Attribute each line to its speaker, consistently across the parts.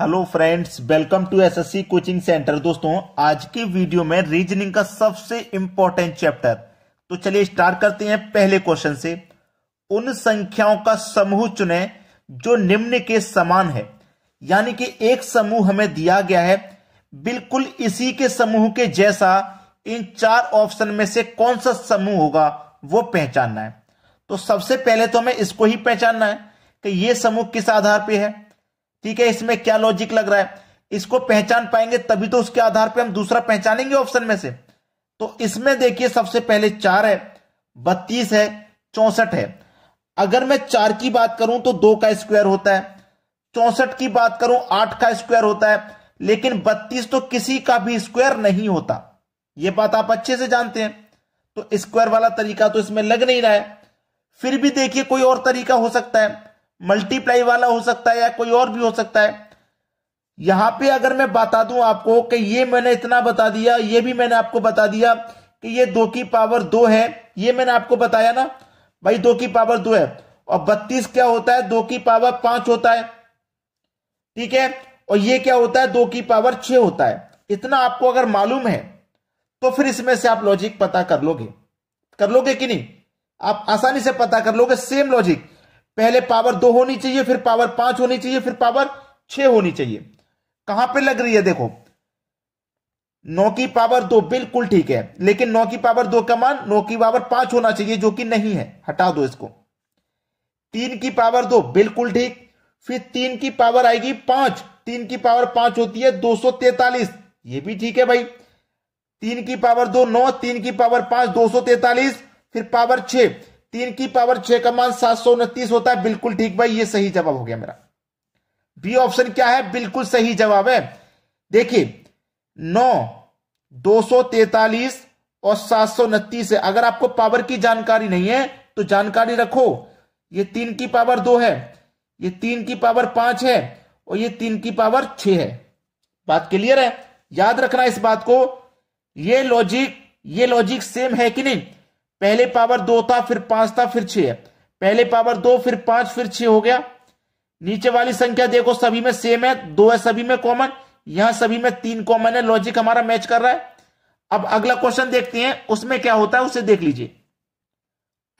Speaker 1: hello friends welcome to SSC coaching centre दोस्तों आज के वीडियो में रीजनिंग का सबसे इंपॉर्टेंट चैप्टर तो चलिए स्टार्ट करते हैं पहले क्वेश्चन से उन संख्याओं का समूह चुने जो निम्न के समान है यानी कि एक समूह हमें दिया गया है बिल्कुल इसी के समूह के जैसा इन चार ऑप्शन में से कौन सा समूह होगा वो पहचानना है तो सबसे पहले तो हमें इसको ही पहचानना है कि ये समूह किस आधार पे है ठीक है इसमें क्या लॉजिक लग रहा है इसको पहचान पाएंगे तभी तो उसके आधार पर हम दूसरा पहचानेंगे ऑप्शन में से तो इसमें देखिए सबसे पहले चार है बत्तीस है चौसठ है अगर मैं चार की बात करूं तो दो का स्क्वायर होता है चौसठ की बात करूं आठ का स्क्वायर होता है लेकिन बत्तीस तो किसी का भी स्क्वायर नहीं होता यह बात आप अच्छे से जानते हैं तो स्क्वायर वाला तरीका तो इसमें लग नहीं रहा है फिर भी देखिए कोई और तरीका हो सकता है मल्टीप्लाई वाला हो सकता है या कोई और भी हो सकता है यहां पे अगर मैं बता दूं आपको कि ये मैंने इतना बता दिया ये भी मैंने आपको बता दिया कि ये दो की पावर दो है ये मैंने आपको बताया ना भाई दो की पावर दो है और बत्तीस क्या होता है दो की पावर पांच होता है ठीक है और ये क्या होता है दो की पावर छ होता है इतना आपको अगर मालूम है तो फिर इसमें से आप लॉजिक पता कर लोगे कर लोगे कि नहीं आप आसानी से पता कर लोगे सेम लॉजिक पहले पावर दो होनी चाहिए फिर पावर पांच होनी चाहिए फिर पावर छह होनी चाहिए कहां पे लग रही है देखो नौ की पावर दो बिल्कुल ठीक है लेकिन नौ की पावर दो का मान नौ की पावर पांच होना चाहिए जो कि नहीं है हटा दो इसको तीन की पावर दो बिल्कुल ठीक फिर तीन की पावर आएगी पांच तीन की पावर पांच होती है दो सौ तैतालीस ये भी ठीक है भाई तीन की पावर दो नौ तीन की पावर पांच दो सौ तैतालीस फिर पावर छह तीन की पावर छह का मान सात सौ उनतीस होता है बिल्कुल ठीक भाई ये सही जवाब हो गया मेरा बी ऑप्शन क्या है बिल्कुल सही जवाब है देखिए नौ दो सौ तैतालीस और सात सौ उनतीस है अगर आपको पावर की जानकारी नहीं है तो जानकारी रखो ये तीन की पावर दो है ये तीन की पावर पांच है और ये तीन की पावर छ है बात क्लियर है याद रखना इस बात को ये लॉजिक ये लॉजिक सेम है कि नहीं पहले पावर दो था फिर पांच था फिर छह पहले पावर दो फिर पांच फिर छह हो गया नीचे वाली संख्या देखो सभी में सेम है दो है सभी में कॉमन यहां सभी में तीन कॉमन है लॉजिक हमारा मैच कर रहा है अब अगला क्वेश्चन देखते हैं उसमें क्या होता है उसे देख लीजिए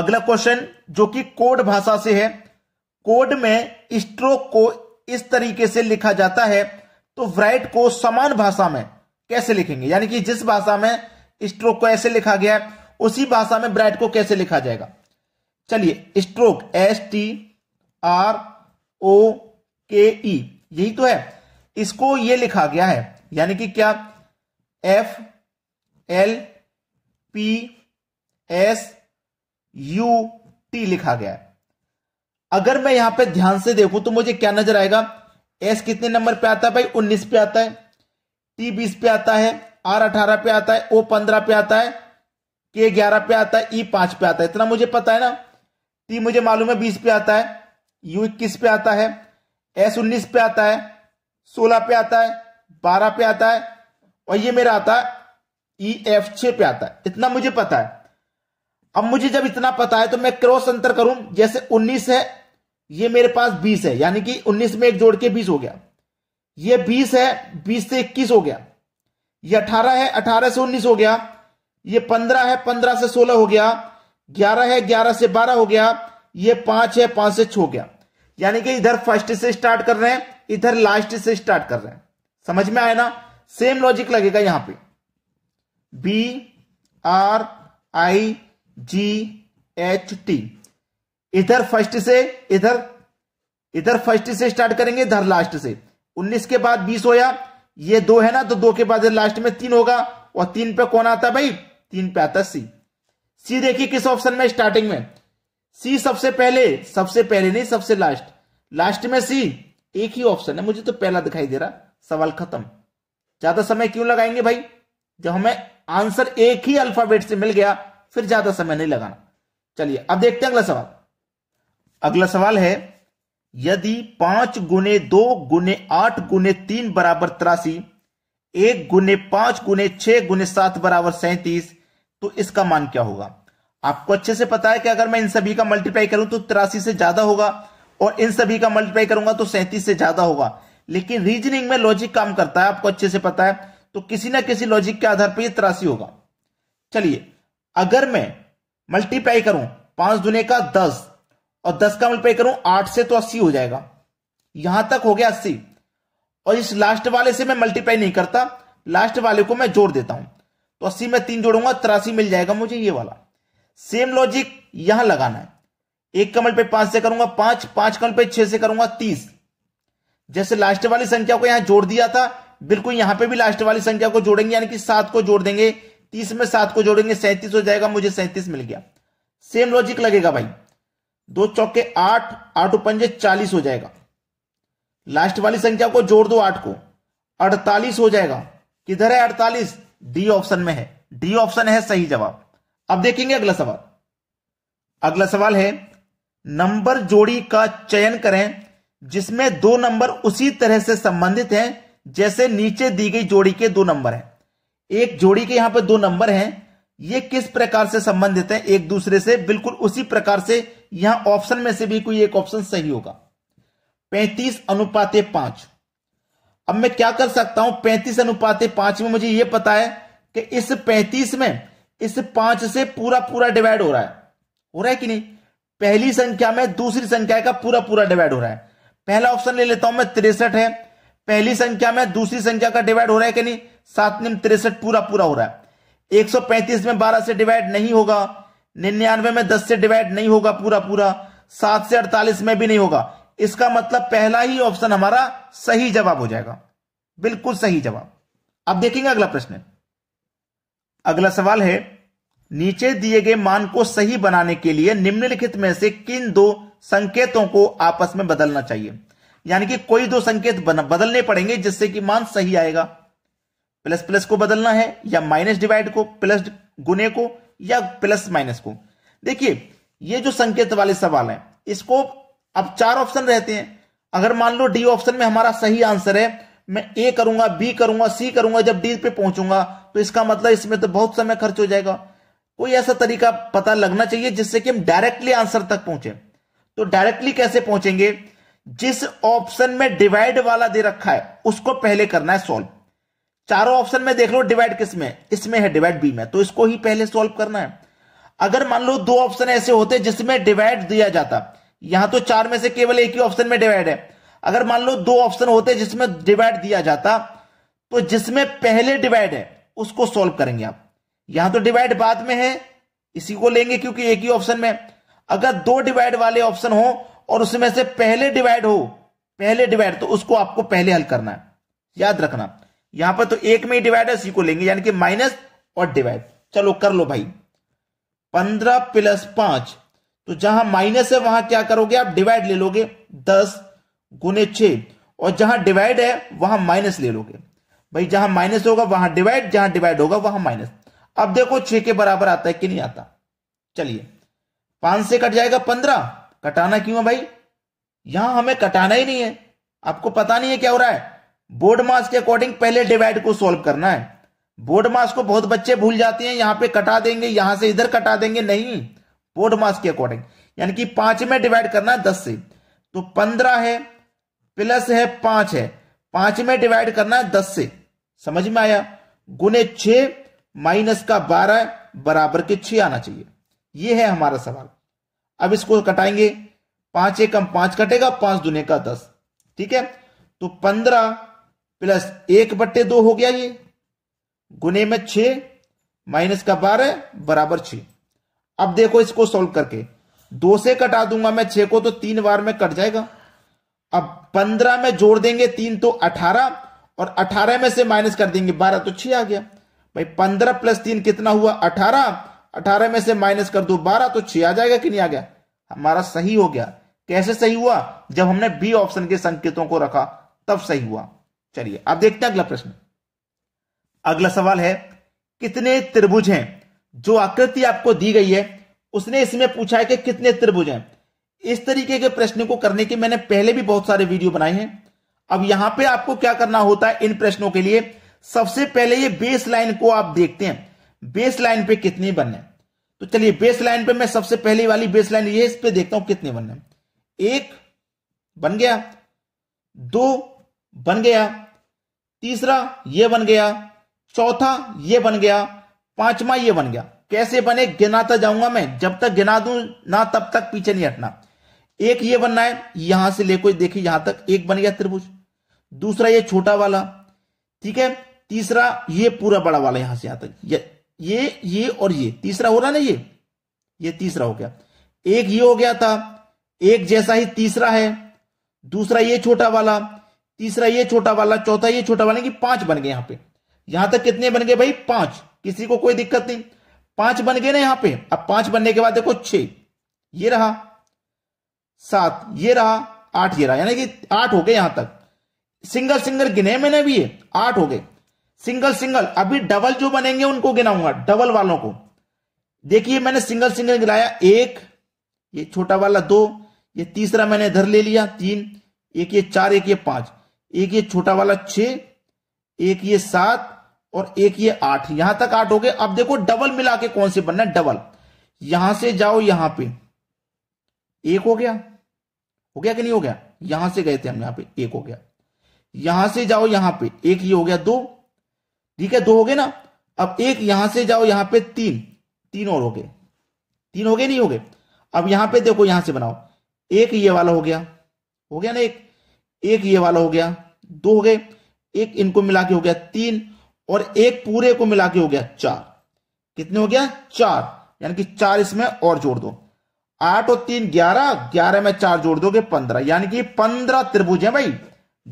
Speaker 1: अगला क्वेश्चन जो कि कोड भाषा से है कोड में स्ट्रोक को इस तरीके से लिखा जाता है तो व्राइट को समान भाषा में कैसे लिखेंगे यानी कि जिस भाषा में स्ट्रोक को ऐसे लिखा गया है उसी भाषा में ब्राइट को कैसे लिखा जाएगा चलिए stroke S T R O K E यही तो है इसको ये लिखा गया है यानी कि क्या F L P S U T लिखा गया है अगर मैं यहां पे ध्यान से देखूं तो मुझे क्या नजर आएगा एस कितने नंबर पे आता है भाई उन्नीस पे आता है टी बीस पे आता है आर अठारह पे आता है ओ पंद्रह पे आता है के ग्यारह पे आता है ई पांच पे आता है इतना मुझे पता है ना टी मुझे मालूम है बीस पे आता है यू इक्कीस पे आता है एस उन्नीस पे आता है सोलह पे आता है बारह पे आता है और ये मेरा आता है ई एफ छ पे आता है इतना मुझे पता है अब मुझे जब इतना पता है तो मैं क्रॉस अंतर करूं जैसे उन्नीस है ये मेरे पास बीस है यानी कि उन्नीस में एक जोड़ के बीस हो गया ये बीस है बीस से इक्कीस हो गया ये अठारह है अठारह से उन्नीस हो गया ये पंद्रह है पंद्रह से सोलह हो गया ग्यारह है ग्यारह से बारह हो गया ये पांच है पांच से छ हो गया यानी कि इधर फर्स्ट से स्टार्ट कर रहे हैं इधर लास्ट से स्टार्ट कर रहे हैं समझ में आया ना सेम लॉजिक लगेगा यहां पे B R I G H T इधर फर्स्ट से इधर इधर फर्स्ट से स्टार्ट करेंगे इधर लास्ट से 19 के बाद 20 होया ये दो है ना तो दो के बाद लास्ट में तीन होगा और तीन पे कौन आता भाई तीन पैंता सी सी देखिए किस ऑप्शन में स्टार्टिंग में सी सबसे पहले सबसे पहले नहीं सबसे लास्ट लास्ट में सी एक ही ऑप्शन है मुझे तो पहला दिखाई दे रहा सवाल खत्म ज्यादा समय क्यों लगाएंगे भाई जब हमें आंसर एक ही अल्फाबेट से मिल गया फिर ज्यादा समय नहीं लगाना चलिए अब देखते हैं अगला सवाल अगला सवाल है यदि पांच गुने दो गुने आठ गुने तीन बराबर तिरासी एक गुने पांच गुने छह गुने सात बराबर सैंतीस तो इसका मान क्या होगा आपको अच्छे से पता है कि अगर मैं इन सभी का मल्टीप्लाई करूं तो तिरासी से ज्यादा होगा और इन सभी का मल्टीप्लाई करूंगा तो सैंतीस से ज्यादा होगा लेकिन रीजनिंग में लॉजिक काम करता है आपको अच्छे से पता है तो किसी ना किसी लॉजिक के आधार पर तिरासी होगा चलिए अगर मैं मल्टीप्लाई करूं पांच दुने का दस और दस का मल्टीप्लाई करूं आठ से तो अस्सी हो जाएगा यहां तक हो गया अस्सी और इस लास्ट वाले से मैं मल्टीप्लाई नहीं करता लास्ट वाले को मैं जोड़ देता हूं तो अस्सी में तीन जोड़ूंगा तिरासी मिल जाएगा मुझे ये वाला सेम लॉजिक यहां लगाना है एक कमल पे पांच से करूंगा पांच पांच कमल पे छह से करूंगा तीस जैसे लास्ट वाली संख्या को यहां जोड़ दिया था बिल्कुल यहां पे भी लास्ट वाली संख्या को जोड़ेंगे यानी कि सात को जोड़ देंगे तीस में सात को जोड़ेंगे सैंतीस हो जाएगा मुझे सैंतीस मिल गया सेम लॉजिक लगेगा भाई दो चौके आठ आठ पंजे चालीस हो जाएगा लास्ट वाली संख्या को जोड़ दो आठ को अड़तालीस हो जाएगा किधर है अड़तालीस डी ऑप्शन में है डी ऑप्शन है सही जवाब अब देखेंगे अगला सवाल अगला सवाल है नंबर जोड़ी का चयन करें जिसमें दो नंबर उसी तरह से संबंधित हैं जैसे नीचे दी गई जोड़ी के दो नंबर हैं एक जोड़ी के यहां पर दो नंबर हैं ये किस प्रकार से संबंधित हैं एक दूसरे से बिल्कुल उसी प्रकार से यहां ऑप्शन में से भी कोई एक ऑप्शन सही होगा पैंतीस अनुपाते पांच अब मैं क्या कर सकता हूं पैंतीस अनुपात पांच में मुझे यह पता है कि इस पैंतीस में इस पांच से पूरा पूरा डिवाइड हो रहा है हो रहा है कि नहीं पहली संख्या में दूसरी संख्या का पूरा पूरा डिवाइड हो रहा है पहला ऑप्शन ले लेता हूं मैं तिरसठ है पहली संख्या में दूसरी संख्या का डिवाइड हो रहा है कि नहीं सात निम तिरसठ पूरा पूरा हो रहा है एक में बारह से डिवाइड नहीं होगा निन्यानवे में दस से डिवाइड नहीं होगा पूरा पूरा सात से अड़तालीस में भी नहीं होगा इसका मतलब पहला ही ऑप्शन हमारा सही जवाब हो जाएगा बिल्कुल सही जवाब अब देखेंगे अगला प्रश्न अगला सवाल है नीचे दिए गए मान को सही बनाने के लिए निम्नलिखित में से किन दो संकेतों को आपस में बदलना चाहिए यानी कि कोई दो संकेत बदलने पड़ेंगे जिससे कि मान सही आएगा प्लस प्लस को बदलना है या माइनस डिवाइड को प्लस गुने को या प्लस माइनस को देखिए ये जो संकेत वाले सवाल है इसको अब चार ऑप्शन रहते हैं अगर मान लो डी ऑप्शन में हमारा सही आंसर है मैं ए करूंगा बी करूंगा सी करूंगा जब डी पे पहुंचूंगा तो इसका मतलब इसमें तो बहुत समय खर्च हो जाएगा कोई ऐसा तरीका पता लगना चाहिए जिससे कि हम डायरेक्टली आंसर तक पहुंचे तो डायरेक्टली कैसे पहुंचेंगे जिस ऑप्शन में डिवाइड वाला दे रखा है उसको पहले करना है सॉल्व चारों ऑप्शन में देख लो डिवाइड किस में इसमें है डिवाइड बी में तो इसको ही पहले सॉल्व करना है अगर मान लो दो ऑप्शन ऐसे होते जिसमें डिवाइड दिया जाता यहां तो चार में से केवल एक ही ऑप्शन में डिवाइड है अगर मान लो दो ऑप्शन होते जिसमें डिवाइड दिया जाता तो जिसमें पहले डिवाइड है उसको सॉल्व करेंगे आप यहां तो डिवाइड बाद में है इसी को लेंगे क्योंकि एक ही ऑप्शन में अगर दो डिवाइड वाले ऑप्शन हो और उसमें से पहले डिवाइड हो पहले डिवाइड तो उसको आपको पहले हल करना है याद रखना यहां पर तो एक में ही डिवाइड है इसी को लेंगे यानी कि माइनस और डिवाइड चलो कर लो भाई पंद्रह प्लस पांच तो जहां माइनस है वहां क्या करोगे आप डिवाइड ले लोगे दस गुने छ और जहां डिवाइड है वहां माइनस ले लोगे भाई जहां माइनस होगा वहां डिवाइड जहां डिवाइड होगा वहां माइनस अब देखो छह के बराबर आता है कि नहीं आता चलिए पांच से कट जाएगा पंद्रह कटाना क्यों है भाई यहां हमें कटाना ही नहीं है आपको पता नहीं है क्या हो रहा है बोर्ड मास के अकॉर्डिंग पहले डिवाइड को सोल्व करना है बोर्ड मास को बहुत बच्चे भूल जाते हैं यहां पे कटा देंगे यहां से इधर कटा देंगे नहीं बोर्ड मास के अकॉर्डिंग यानी कि पांच में डिवाइड करना है दस से तो पंद्रह है प्लस है पांच है पांच में डिवाइड करना है दस से समझ में आया गुने छ माइनस का बारह बराबर के छ आना चाहिए यह है हमारा सवाल अब इसको कटाएंगे पांच एकम पांच कटेगा पांच दुने का दस ठीक है तो पंद्रह प्लस एक बट्टे दो हो गया ये गुने में छ माइनस का बारह बराबर छह अब देखो इसको सोल्व करके दो से कटा दूंगा मैं छह को तो तीन बार में कट जाएगा अब पंद्रह में जोड़ देंगे तीन तो अठारह और अठारह में से माइनस कर देंगे बारह तो छह आ गया भाई पंद्रह प्लस तीन कितना हुआ अठारह अठारह में से माइनस कर दो बारह तो छह आ जाएगा कि नहीं आ गया हमारा सही हो गया कैसे सही हुआ जब हमने बी ऑप्शन के संकेतों को रखा तब सही हुआ चलिए अब देखते हैं अगला प्रश्न अगला सवाल है कितने त्रिभुज हैं जो आकृति आपको दी गई है उसने इसमें पूछा है कि कितने त्रिभुज हैं इस तरीके के प्रश्न को करने के मैंने पहले भी बहुत सारे वीडियो बनाए हैं अब यहां पे आपको क्या करना होता है इन प्रश्नों के लिए सबसे पहले ये बेस लाइन को आप देखते हैं बेस लाइन पे कितने बनने तो चलिए बेस लाइन पे मैं सबसे पहली वाली बेस लाइन ये इस पे देखता हूं कितने बनने एक बन गया दो बन गया तीसरा ये बन गया चौथा ये बन गया पांचवा ये बन गया कैसे बने गिनाता तो जाऊंगा मैं जब तक गिना दू ना तब तक पीछे नहीं हटना एक ये बनना है यहां से लेकर देखिए यहां तक एक बन गया त्रिभुज दूसरा ये छोटा वाला ठीक है तीसरा ये पूरा बड़ा वाला यहां से यहां तक ये ये ये और ये तीसरा हो रहा ना ये ये तीसरा हो गया एक ये हो गया था एक जैसा ही तीसरा है दूसरा ये छोटा वाला तीसरा ये छोटा वाला चौथा ये छोटा वाला कि पांच बन गए यहां पे यहां तक कितने बन गए भाई पांच किसी को कोई दिक्कत नहीं पांच बन गए ना यहां पे अब पांच बनने के बाद देखो छ ये रहा सात ये रहा आठ ये रहा यानी कि आठ हो गए यहां तक सिंगल सिंगल गिने मैंने भी ये आठ हो गए सिंगल सिंगल अभी डबल जो बनेंगे उनको गिनाऊंगा डबल वालों को देखिए मैंने सिंगल सिंगल गिनाया एक ये छोटा वाला दो ये तीसरा मैंने इधर ले लिया तीन एक ये चार एक ये पांच एक ये छोटा वाला छ एक ये सात और एक ये आठ यहां तक आठ हो गए अब देखो डबल मिला के कौन से बनना डबल यहां से जाओ यहां पे एक हो गया हो गया कि नहीं हो गया यहां से गए थे हम यहां पे एक हो गया यहां से जाओ यहां पे एक ये हो गया दो ठीक है दो हो गए ना अब एक यहां से जाओ यहां पे तीन तीन और हो गए तीन हो गए नहीं हो गए अब यहां पे देखो यहां से बनाओ एक ये वाला हो गया हो गया ना एक एक ये वाला हो गया दो हो गए एक इनको मिला के हो गया तीन और एक पूरे को मिला के हो गया चार कितने हो गया चार यानी कि चार इसमें और जोड़ दो आठ और तीन ग्यारह ग्यारह में चार जोड़ दोगे पंद्रह यानी कि पंद्रह त्रिभुज है भाई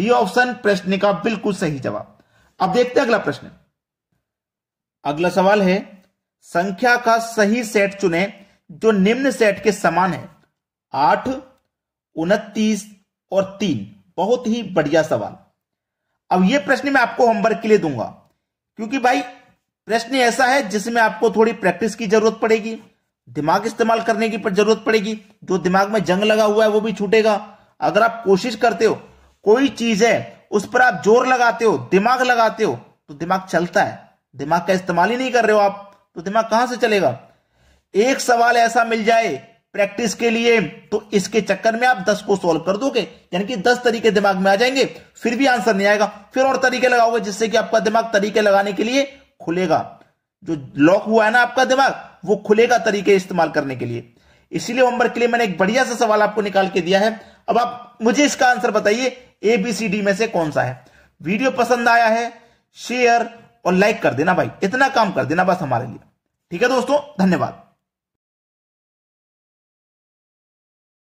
Speaker 1: डी ऑप्शन प्रश्न का बिल्कुल सही जवाब अब देखते हैं अगला प्रश्न अगला सवाल है संख्या का सही सेट चुने जो निम्न सेट के समान है आठ उनतीस और तीन बहुत ही बढ़िया सवाल अब यह प्रश्न मैं आपको होमवर्क के लिए दूंगा क्योंकि भाई प्रश्न ऐसा है जिसमें आपको थोड़ी प्रैक्टिस की जरूरत पड़ेगी दिमाग इस्तेमाल करने की जरूरत पड़ेगी जो दिमाग में जंग लगा हुआ है वो भी छूटेगा अगर आप कोशिश करते हो कोई चीज है उस पर आप जोर लगाते हो दिमाग लगाते हो तो दिमाग चलता है दिमाग का इस्तेमाल ही नहीं कर रहे हो आप तो दिमाग कहां से चलेगा एक सवाल ऐसा मिल जाए प्रैक्टिस के लिए तो इसके चक्कर में आप दस को सोल्व कर दोगे यानी कि दस तरीके दिमाग में आ जाएंगे फिर भी आंसर नहीं आएगा फिर और तरीके लगाओगे जिससे कि आपका दिमाग तरीके लगाने के लिए खुलेगा जो लॉक हुआ है ना आपका दिमाग वो खुलेगा तरीके इस्तेमाल करने के लिए इसीलिए होमवर्क के लिए मैंने एक बढ़िया सा सवाल आपको निकाल के दिया है अब आप मुझे इसका आंसर बताइए ए बी सी डी में से कौन सा है वीडियो पसंद आया है शेयर और लाइक कर देना भाई इतना काम कर देना बस हमारे लिए ठीक है दोस्तों धन्यवाद